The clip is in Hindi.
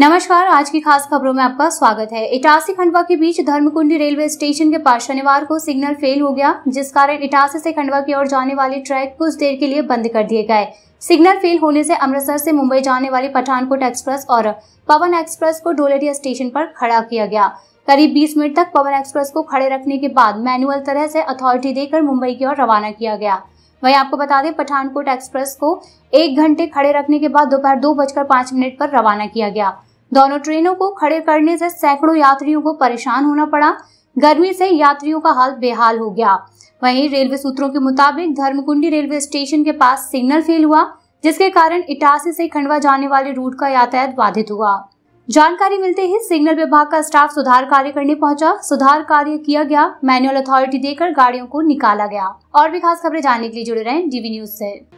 नमस्कार आज की खास खबरों में आपका स्वागत है इटारसी खंडवा के बीच धर्मकुंडी रेलवे स्टेशन के पास शनिवार को सिग्नल फेल हो गया जिस कारण इटारसी से खंडवा की ओर जाने वाले ट्रैक कुछ देर के लिए बंद कर दिए गए सिग्नल फेल होने से अमृतसर से मुंबई जाने वाली पठानकोट एक्सप्रेस और पवन एक्सप्रेस को डोलेरिया स्टेशन पर खड़ा किया गया करीब 20 मिनट तक पवन एक्सप्रेस को खड़े रखने के बाद मैनुअल तरह से अथॉरिटी देकर मुंबई की ओर रवाना किया गया वहीं आपको बता दें पठानकोट एक्सप्रेस को एक घंटे खड़े रखने के बाद दोपहर दो बजकर पांच मिनट पर रवाना किया गया दोनों ट्रेनों को खड़े करने से सैकड़ों यात्रियों को परेशान होना पड़ा गर्मी से यात्रियों का हाल बेहाल हो गया वहीं रेलवे सूत्रों के मुताबिक धर्मकुंडी रेलवे स्टेशन के पास सिग्नल फेल हुआ जिसके कारण इटासी से खंडवा जाने वाले रूट का यातायात बाधित हुआ जानकारी मिलते ही सिग्नल विभाग का स्टाफ सुधार कार्य करने पहुंचा सुधार कार्य किया गया मैनुअल अथॉरिटी देकर गाड़ियों को निकाला गया और भी खास खबरें जानने के लिए जुड़े रहे डीवी न्यूज ऐसी